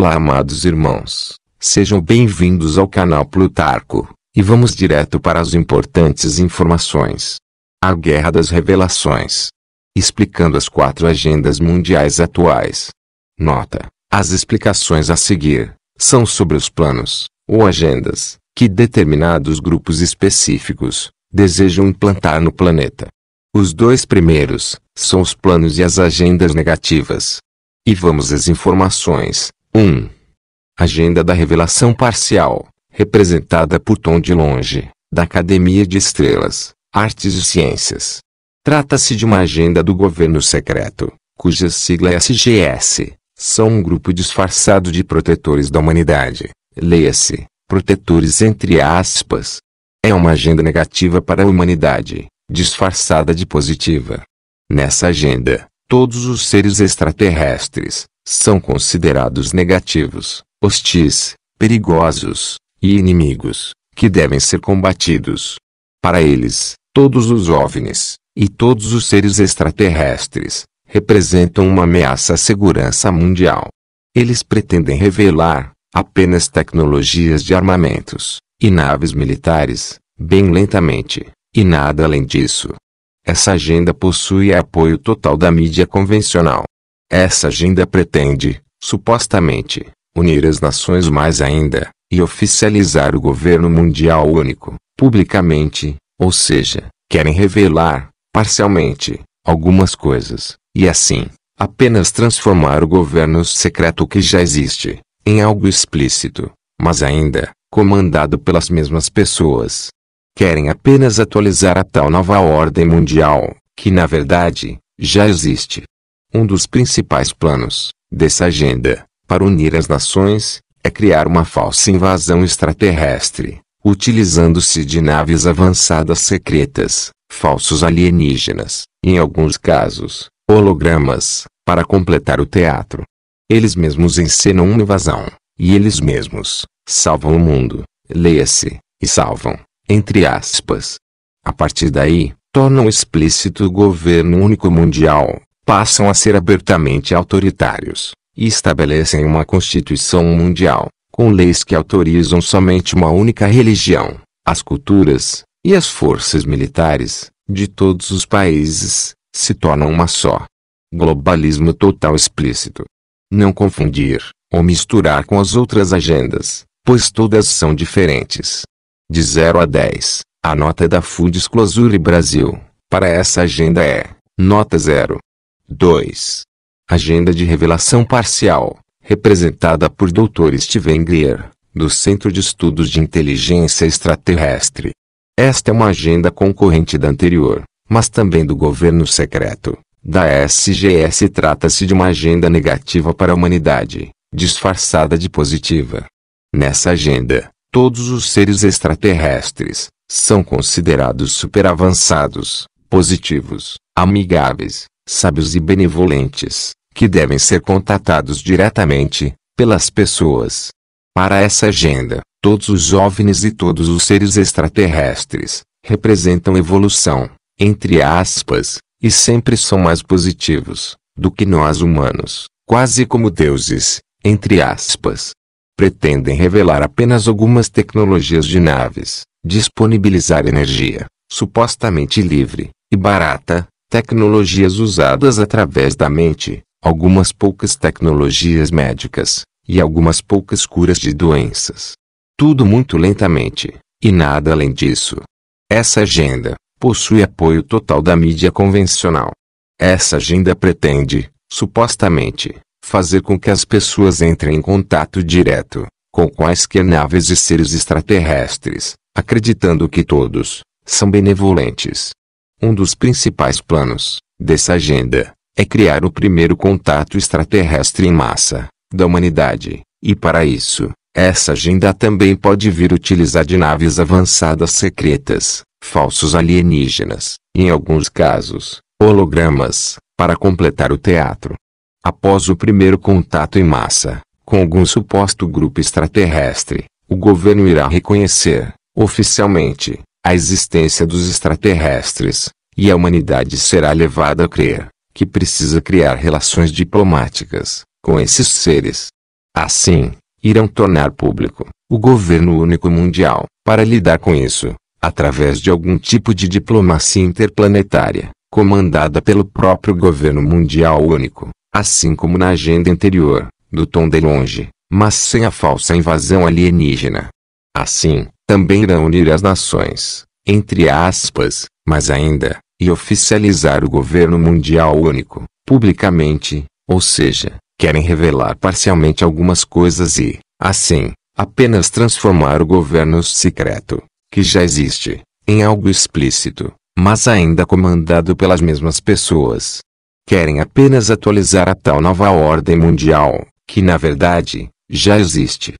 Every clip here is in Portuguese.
Olá, amados irmãos. Sejam bem-vindos ao canal Plutarco, e vamos direto para as importantes informações. A Guerra das Revelações. Explicando as quatro agendas mundiais atuais. Nota: as explicações a seguir são sobre os planos, ou agendas, que determinados grupos específicos desejam implantar no planeta. Os dois primeiros são os planos e as agendas negativas. E vamos às informações, 1. Agenda da revelação parcial, representada por Tom de Longe, da Academia de Estrelas, Artes e Ciências. Trata-se de uma agenda do governo secreto, cuja sigla é SGS. São um grupo disfarçado de protetores da humanidade. Leia-se, protetores entre aspas. É uma agenda negativa para a humanidade, disfarçada de positiva. Nessa agenda, todos os seres extraterrestres, são considerados negativos, hostis, perigosos e inimigos, que devem ser combatidos. Para eles, todos os OVNIs e todos os seres extraterrestres representam uma ameaça à segurança mundial. Eles pretendem revelar apenas tecnologias de armamentos e naves militares, bem lentamente, e nada além disso. Essa agenda possui apoio total da mídia convencional, essa agenda pretende, supostamente, unir as nações mais ainda, e oficializar o governo mundial único, publicamente, ou seja, querem revelar, parcialmente, algumas coisas, e assim, apenas transformar o governo secreto que já existe, em algo explícito, mas ainda, comandado pelas mesmas pessoas. Querem apenas atualizar a tal nova ordem mundial, que na verdade, já existe, um dos principais planos dessa agenda para unir as nações é criar uma falsa invasão extraterrestre, utilizando-se de naves avançadas secretas, falsos alienígenas, e em alguns casos, hologramas, para completar o teatro. Eles mesmos encenam uma invasão, e eles mesmos salvam o mundo, leia-se, e salvam, entre aspas. A partir daí, tornam explícito o governo único mundial, passam a ser abertamente autoritários, e estabelecem uma constituição mundial, com leis que autorizam somente uma única religião, as culturas, e as forças militares, de todos os países, se tornam uma só. Globalismo total explícito. Não confundir, ou misturar com as outras agendas, pois todas são diferentes. De 0 a 10, a nota da Foods Disclosure Brasil, para essa agenda é, nota 0. 2. Agenda de revelação parcial, representada por Dr. Steven Greer, do Centro de Estudos de Inteligência Extraterrestre. Esta é uma agenda concorrente da anterior, mas também do governo secreto. Da SGS trata-se de uma agenda negativa para a humanidade, disfarçada de positiva. Nessa agenda, todos os seres extraterrestres são considerados superavançados, positivos, amigáveis, sábios e benevolentes, que devem ser contatados diretamente, pelas pessoas. Para essa agenda, todos os OVNIs e todos os seres extraterrestres, representam evolução, entre aspas, e sempre são mais positivos, do que nós humanos, quase como deuses, entre aspas. Pretendem revelar apenas algumas tecnologias de naves, disponibilizar energia, supostamente livre, e barata, tecnologias usadas através da mente, algumas poucas tecnologias médicas, e algumas poucas curas de doenças. Tudo muito lentamente, e nada além disso. Essa agenda possui apoio total da mídia convencional. Essa agenda pretende, supostamente, fazer com que as pessoas entrem em contato direto com quaisquer naves e seres extraterrestres, acreditando que todos são benevolentes. Um dos principais planos dessa agenda é criar o primeiro contato extraterrestre em massa da humanidade, e para isso, essa agenda também pode vir utilizar de naves avançadas secretas, falsos alienígenas, e em alguns casos, hologramas, para completar o teatro. Após o primeiro contato em massa com algum suposto grupo extraterrestre, o governo irá reconhecer, oficialmente, a existência dos extraterrestres, e a humanidade será levada a crer que precisa criar relações diplomáticas com esses seres. Assim, irão tornar público o governo único mundial para lidar com isso, através de algum tipo de diplomacia interplanetária, comandada pelo próprio governo mundial único, assim como na agenda anterior, do tom de longe, mas sem a falsa invasão alienígena. Assim, também irá unir as nações, entre aspas, mas ainda, e oficializar o governo mundial único, publicamente, ou seja, querem revelar parcialmente algumas coisas e, assim, apenas transformar o governo secreto, que já existe, em algo explícito, mas ainda comandado pelas mesmas pessoas. Querem apenas atualizar a tal nova ordem mundial, que na verdade, já existe.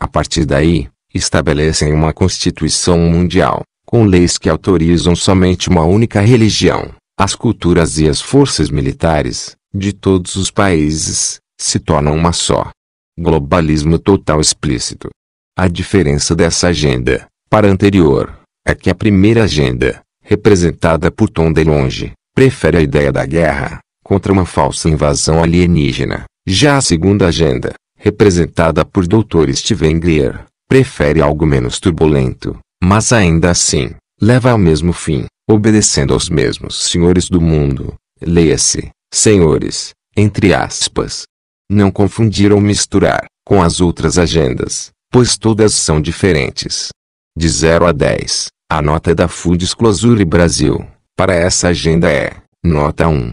A partir daí, estabelecem uma constituição mundial, com leis que autorizam somente uma única religião, as culturas e as forças militares, de todos os países, se tornam uma só. Globalismo total explícito. A diferença dessa agenda, para a anterior, é que a primeira agenda, representada por Tom DeLonge, prefere a ideia da guerra, contra uma falsa invasão alienígena. Já a segunda agenda, representada por Dr. Steven Greer, prefere algo menos turbulento, mas ainda assim, leva ao mesmo fim, obedecendo aos mesmos senhores do mundo, leia-se, senhores, entre aspas. Não confundir ou misturar, com as outras agendas, pois todas são diferentes. De 0 a 10, a nota da Foods Closure Brasil, para essa agenda é, nota 1.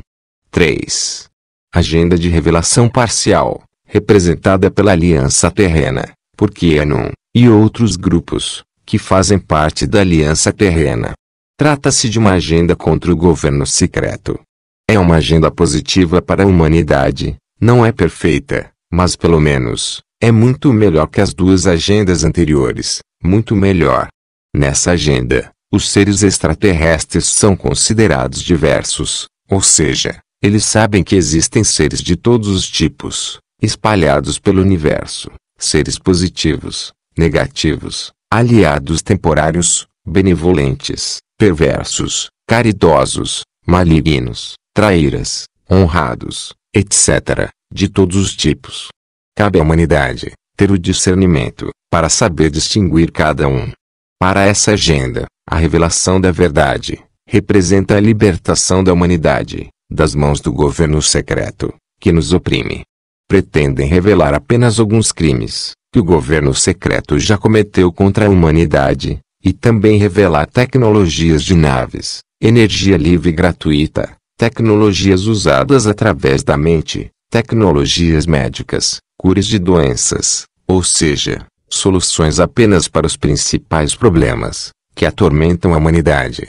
3. Agenda de revelação parcial, representada pela aliança terrena, porque é num e outros grupos, que fazem parte da aliança terrena. Trata-se de uma agenda contra o governo secreto. É uma agenda positiva para a humanidade, não é perfeita, mas pelo menos, é muito melhor que as duas agendas anteriores, muito melhor. Nessa agenda, os seres extraterrestres são considerados diversos, ou seja, eles sabem que existem seres de todos os tipos, espalhados pelo universo, seres positivos, negativos, aliados temporários, benevolentes, perversos, caridosos, malignos, traíras, honrados, etc., de todos os tipos. Cabe à humanidade ter o discernimento para saber distinguir cada um. Para essa agenda, a revelação da verdade representa a libertação da humanidade das mãos do governo secreto que nos oprime. Pretendem revelar apenas alguns crimes, que o governo secreto já cometeu contra a humanidade, e também revelar tecnologias de naves, energia livre e gratuita, tecnologias usadas através da mente, tecnologias médicas, cures de doenças, ou seja, soluções apenas para os principais problemas que atormentam a humanidade.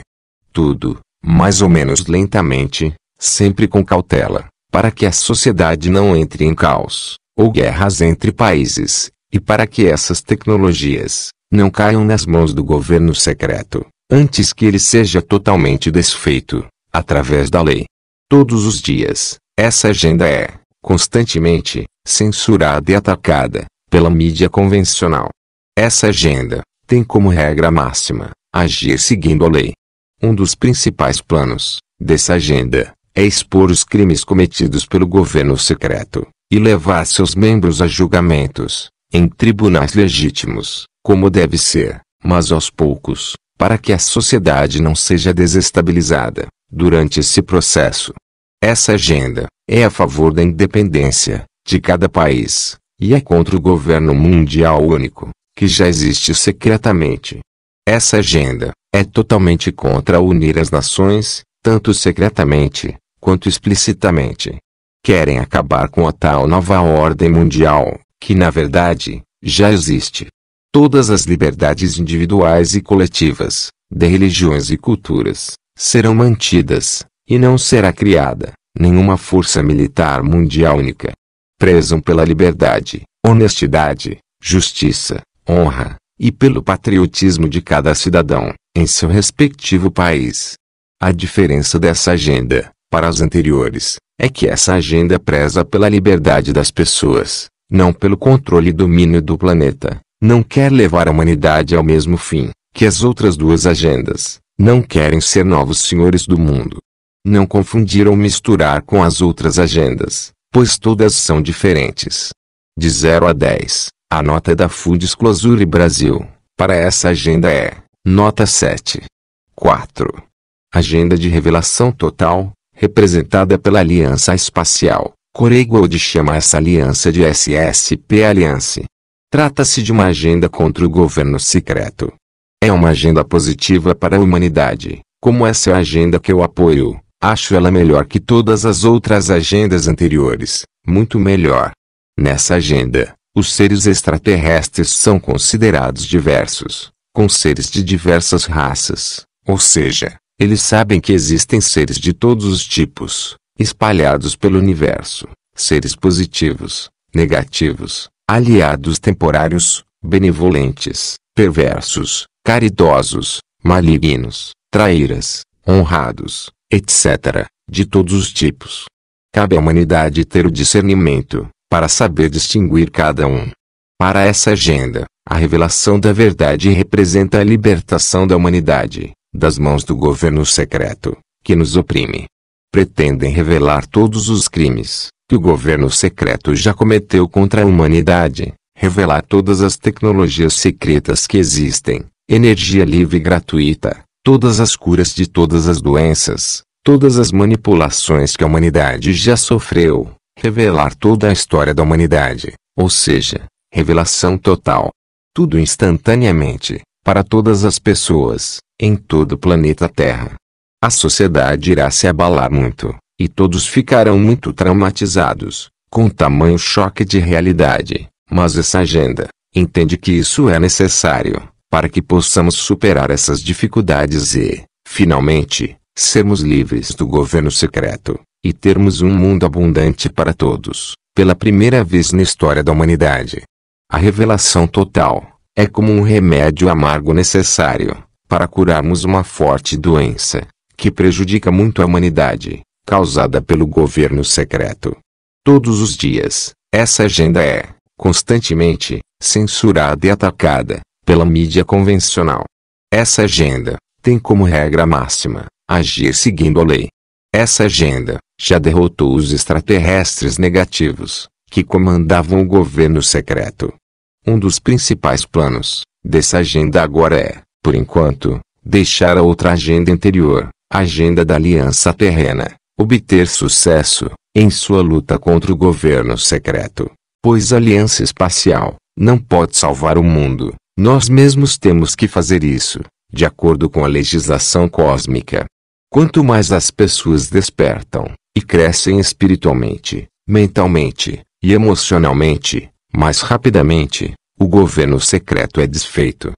Tudo, mais ou menos lentamente, sempre com cautela, para que a sociedade não entre em caos ou guerras entre países e para que essas tecnologias não caiam nas mãos do governo secreto, antes que ele seja totalmente desfeito, através da lei. Todos os dias, essa agenda é, constantemente, censurada e atacada, pela mídia convencional. Essa agenda, tem como regra máxima, agir seguindo a lei. Um dos principais planos, dessa agenda, é expor os crimes cometidos pelo governo secreto, e levar seus membros a julgamentos, em tribunais legítimos, como deve ser, mas aos poucos, para que a sociedade não seja desestabilizada durante esse processo. Essa agenda é a favor da independência de cada país e é contra o governo mundial único que já existe secretamente. Essa agenda é totalmente contra unir as nações, tanto secretamente quanto explicitamente. Querem acabar com a tal nova ordem mundial que na verdade, já existe. Todas as liberdades individuais e coletivas, de religiões e culturas, serão mantidas, e não será criada, nenhuma força militar mundial única. Prezam pela liberdade, honestidade, justiça, honra, e pelo patriotismo de cada cidadão, em seu respectivo país. A diferença dessa agenda, para as anteriores, é que essa agenda preza pela liberdade das pessoas, não pelo controle e domínio do planeta, não quer levar a humanidade ao mesmo fim que as outras duas agendas, não querem ser novos senhores do mundo. Não confundir ou misturar com as outras agendas, pois todas são diferentes. De 0 a 10, a nota da Food Closure Brasil, para essa agenda é, nota 7. 4. Agenda de revelação total, representada pela Aliança Espacial. Corey Gold chama essa aliança de SSP Alliance. Trata-se de uma agenda contra o governo secreto. É uma agenda positiva para a humanidade, como essa é a agenda que eu apoio. Acho ela melhor que todas as outras agendas anteriores, muito melhor. Nessa agenda, os seres extraterrestres são considerados diversos, com seres de diversas raças, ou seja, eles sabem que existem seres de todos os tipos, espalhados pelo universo, seres positivos, negativos, aliados temporários, benevolentes, perversos, caridosos, malignos, traíras, honrados, etc., de todos os tipos. Cabe à humanidade ter o discernimento para saber distinguir cada um. Para essa agenda, a revelação da verdade representa a libertação da humanidade das mãos do governo secreto que nos oprime pretendem revelar todos os crimes que o governo secreto já cometeu contra a humanidade, revelar todas as tecnologias secretas que existem, energia livre e gratuita, todas as curas de todas as doenças, todas as manipulações que a humanidade já sofreu, revelar toda a história da humanidade, ou seja, revelação total. Tudo instantaneamente, para todas as pessoas, em todo o planeta Terra. A sociedade irá se abalar muito, e todos ficarão muito traumatizados, com tamanho choque de realidade, mas essa agenda, entende que isso é necessário, para que possamos superar essas dificuldades e, finalmente, sermos livres do governo secreto, e termos um mundo abundante para todos, pela primeira vez na história da humanidade. A revelação total é como um remédio amargo necessário para curarmos uma forte doença, que prejudica muito a humanidade, causada pelo governo secreto. Todos os dias, essa agenda é, constantemente, censurada e atacada, pela mídia convencional. Essa agenda, tem como regra máxima, agir seguindo a lei. Essa agenda, já derrotou os extraterrestres negativos, que comandavam o governo secreto. Um dos principais planos, dessa agenda agora é, por enquanto, deixar a outra agenda anterior, agenda da Aliança Terrena, obter sucesso, em sua luta contra o governo secreto. Pois a Aliança Espacial, não pode salvar o mundo, nós mesmos temos que fazer isso, de acordo com a legislação cósmica. Quanto mais as pessoas despertam, e crescem espiritualmente, mentalmente, e emocionalmente, mais rapidamente, o governo secreto é desfeito.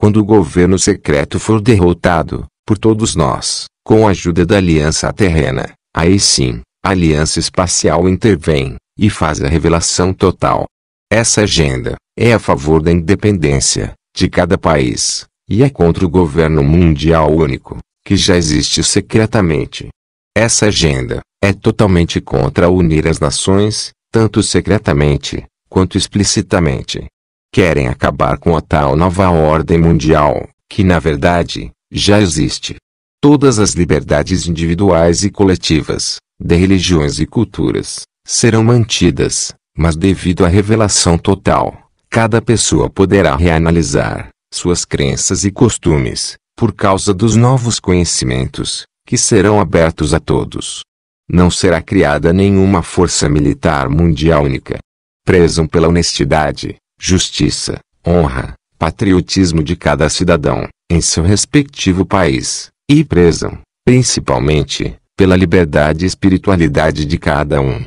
Quando o governo secreto for derrotado, por todos nós, com a ajuda da aliança terrena, aí sim, a aliança espacial intervém, e faz a revelação total. Essa agenda, é a favor da independência, de cada país, e é contra o governo mundial único, que já existe secretamente. Essa agenda, é totalmente contra unir as nações, tanto secretamente, quanto explicitamente. Querem acabar com a tal nova ordem mundial, que na verdade, já existe. Todas as liberdades individuais e coletivas, de religiões e culturas, serão mantidas, mas devido à revelação total, cada pessoa poderá reanalisar suas crenças e costumes, por causa dos novos conhecimentos, que serão abertos a todos. Não será criada nenhuma força militar mundial única. Prezam pela honestidade, justiça, honra, patriotismo de cada cidadão em seu respectivo país, e prezam, principalmente, pela liberdade e espiritualidade de cada um.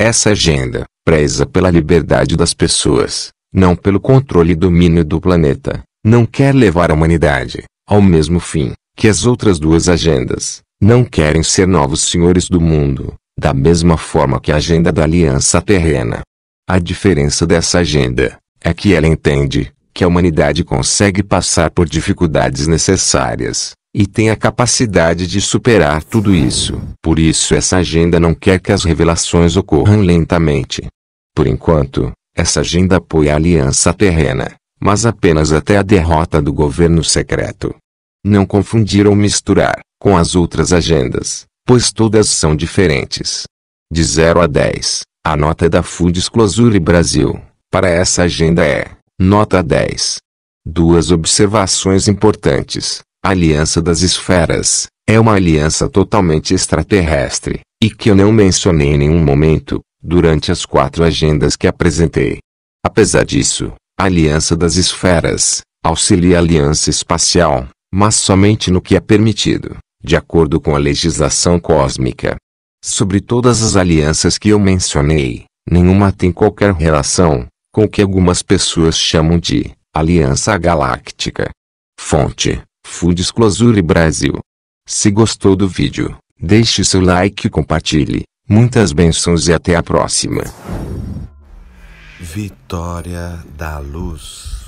Essa agenda, preza pela liberdade das pessoas, não pelo controle e domínio do planeta, não quer levar a humanidade, ao mesmo fim, que as outras duas agendas, não querem ser novos senhores do mundo, da mesma forma que a agenda da aliança terrena. A diferença dessa agenda, é que ela entende, que a humanidade consegue passar por dificuldades necessárias, e tem a capacidade de superar tudo isso. Por isso, essa agenda não quer que as revelações ocorram lentamente. Por enquanto, essa agenda apoia a aliança terrena, mas apenas até a derrota do governo secreto. Não confundir ou misturar com as outras agendas, pois todas são diferentes. De 0 a 10, a nota da Food Closure Brasil para essa agenda é Nota 10. Duas observações importantes. A aliança das esferas é uma aliança totalmente extraterrestre, e que eu não mencionei em nenhum momento, durante as quatro agendas que apresentei. Apesar disso, a aliança das esferas auxilia a aliança espacial, mas somente no que é permitido, de acordo com a legislação cósmica. Sobre todas as alianças que eu mencionei, nenhuma tem qualquer relação, com o que algumas pessoas chamam de Aliança Galáctica. Fonte: Food Closure Brasil. Se gostou do vídeo, deixe seu like e compartilhe. Muitas bênçãos e até a próxima. Vitória da Luz